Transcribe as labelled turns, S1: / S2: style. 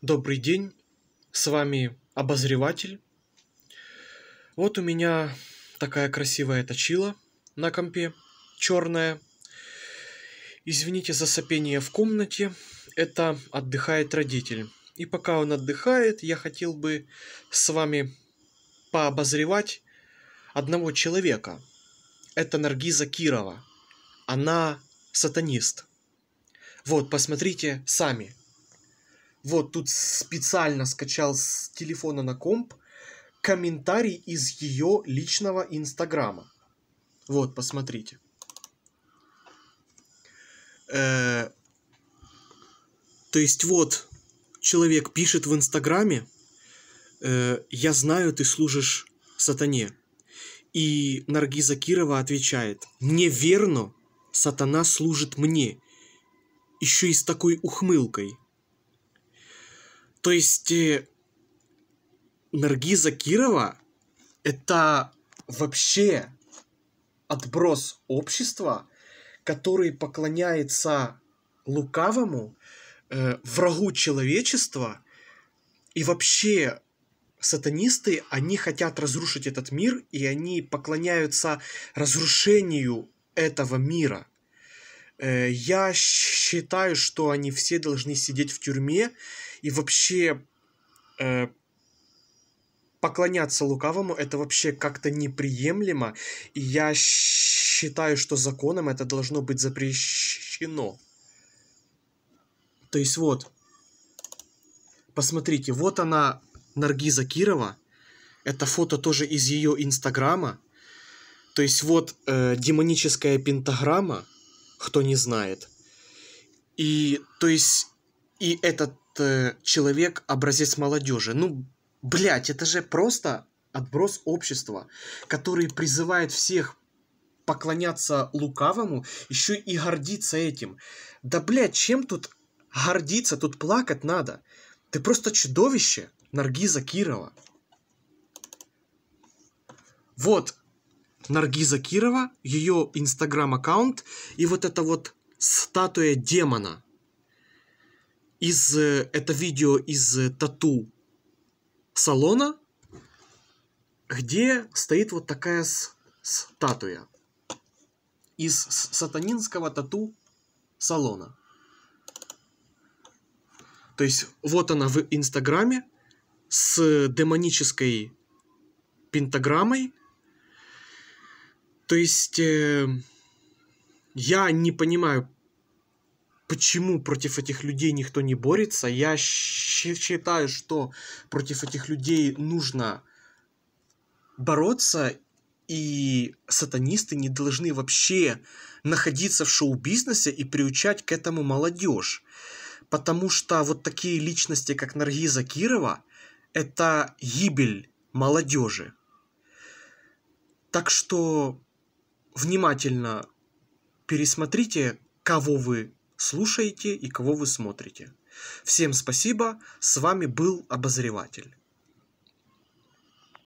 S1: Добрый день, с вами обозреватель. Вот у меня такая красивая точила на компе, черная. Извините за сопение в комнате, это отдыхает родитель. И пока он отдыхает, я хотел бы с вами пообозревать одного человека. Это Наргиза Кирова. Она сатанист. Вот, посмотрите сами – вот тут специально скачал с телефона на комп комментарий из ее личного инстаграма. Вот, посмотрите. Э, то есть вот человек пишет в инстаграме, э, я знаю, ты служишь сатане. И Наргиза Кирова отвечает, неверно, сатана служит мне, еще и с такой ухмылкой – то есть э, Наргиза Кирова это вообще отброс общества, который поклоняется лукавому, э, врагу человечества. И вообще сатанисты, они хотят разрушить этот мир, и они поклоняются разрушению этого мира. Э, я считаю, что они все должны сидеть в тюрьме, и вообще э, поклоняться лукавому это вообще как-то неприемлемо. И я считаю, что законом это должно быть запрещено. То есть вот, посмотрите, вот она, Наргиза Кирова. Это фото тоже из ее инстаграма. То есть вот э, демоническая пентаграмма, кто не знает. И то есть и этот Э, человек образец молодежи. Ну, блядь, это же просто отброс общества, который призывает всех поклоняться лукавому, еще и гордиться этим. Да, блядь, чем тут гордиться? Тут плакать надо. Ты просто чудовище, Наргиза Кирова. Вот, Наргиза Кирова, ее инстаграм-аккаунт и вот эта вот статуя демона – из, э, это видео из э, тату-салона, где стоит вот такая с с статуя из сатанинского тату-салона. То есть вот она в Инстаграме с демонической пентаграммой. То есть э, я не понимаю, почему против этих людей никто не борется. Я считаю, что против этих людей нужно бороться, и сатанисты не должны вообще находиться в шоу-бизнесе и приучать к этому молодежь. Потому что вот такие личности, как Наргиза Кирова, это гибель молодежи. Так что внимательно пересмотрите, кого вы слушаете и кого вы смотрите. Всем спасибо, с вами был обозреватель.